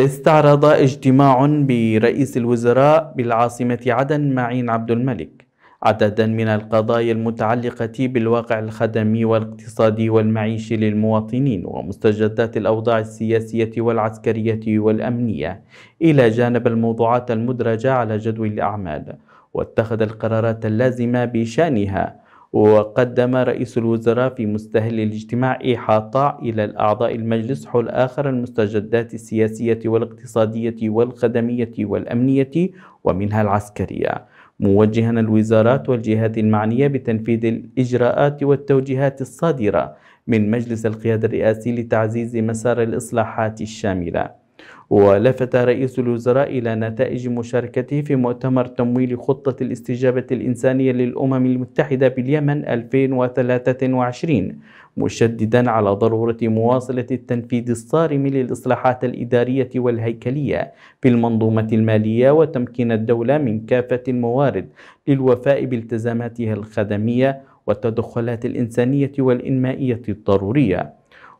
استعرض اجتماع برئيس الوزراء بالعاصمة عدن معين عبد الملك عددا من القضايا المتعلقة بالواقع الخدمي والاقتصادي والمعيشي للمواطنين ومستجدات الأوضاع السياسية والعسكرية والأمنية إلى جانب الموضوعات المدرجة على جدول الأعمال واتخذ القرارات اللازمة بشأنها وقدم رئيس الوزراء في مستهل الاجتماع إحاطة إلى الأعضاء المجلس حول آخر المستجدات السياسية والاقتصادية والخدمية والأمنية ومنها العسكرية موجها الوزارات والجهات المعنية بتنفيذ الإجراءات والتوجيهات الصادرة من مجلس القيادة الرئاسي لتعزيز مسار الإصلاحات الشاملة ولفت رئيس الوزراء إلى نتائج مشاركته في مؤتمر تمويل خطة الاستجابة الإنسانية للأمم المتحدة باليمن 2023 مشددا على ضرورة مواصلة التنفيذ الصارم للإصلاحات الإدارية والهيكلية في المنظومة المالية وتمكين الدولة من كافة الموارد للوفاء بالتزاماتها الخدمية والتدخلات الإنسانية والإنمائية الضرورية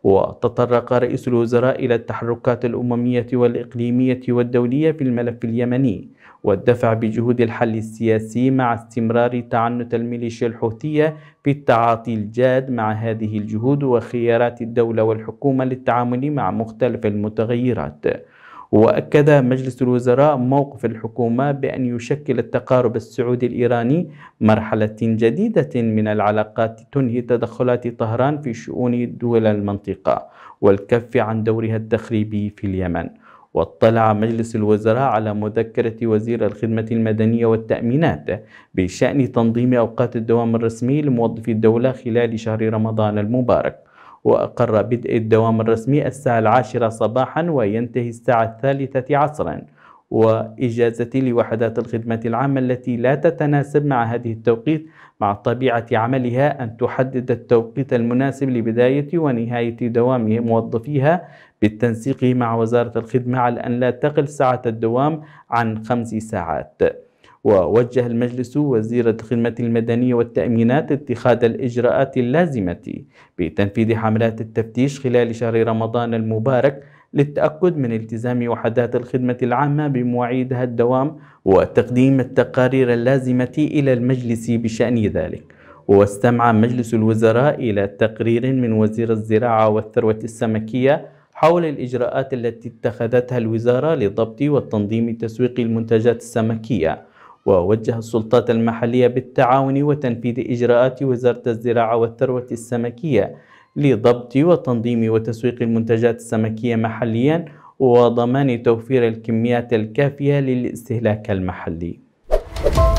وتطرق رئيس الوزراء إلى التحركات الأممية والإقليمية والدولية في الملف اليمني والدفع بجهود الحل السياسي مع استمرار تعنت الميليشيا الحوثية في التعاطي الجاد مع هذه الجهود وخيارات الدولة والحكومة للتعامل مع مختلف المتغيرات وأكد مجلس الوزراء موقف الحكومة بأن يشكل التقارب السعودي الإيراني مرحلة جديدة من العلاقات تنهي تدخلات طهران في شؤون دول المنطقة والكف عن دورها التخريبي في اليمن واطلع مجلس الوزراء على مذكرة وزير الخدمة المدنية والتأمينات بشأن تنظيم أوقات الدوام الرسمي لموظفي الدولة خلال شهر رمضان المبارك وأقر بدء الدوام الرسمي الساعة العاشرة صباحا وينتهي الساعة الثالثة عصرا وإجازة لوحدات الخدمة العامة التي لا تتناسب مع هذه التوقيت مع طبيعة عملها أن تحدد التوقيت المناسب لبداية ونهاية دوام موظفيها بالتنسيق مع وزارة الخدمة على أن لا تقل ساعة الدوام عن خمس ساعات ووجه المجلس وزير الخدمة المدنية والتأمينات اتخاذ الإجراءات اللازمة بتنفيذ حملات التفتيش خلال شهر رمضان المبارك للتأكد من التزام وحدات الخدمة العامة بمواعيدها الدوام وتقديم التقارير اللازمة إلى المجلس بشأن ذلك واستمع مجلس الوزراء إلى تقرير من وزير الزراعة والثروة السمكية حول الإجراءات التي اتخذتها الوزارة لضبط وتنظيم تسويق المنتجات السمكية ووجه السلطات المحلية بالتعاون وتنفيذ إجراءات وزارة الزراعة والثروة السمكية لضبط وتنظيم وتسويق المنتجات السمكية محليا وضمان توفير الكميات الكافية للاستهلاك المحلي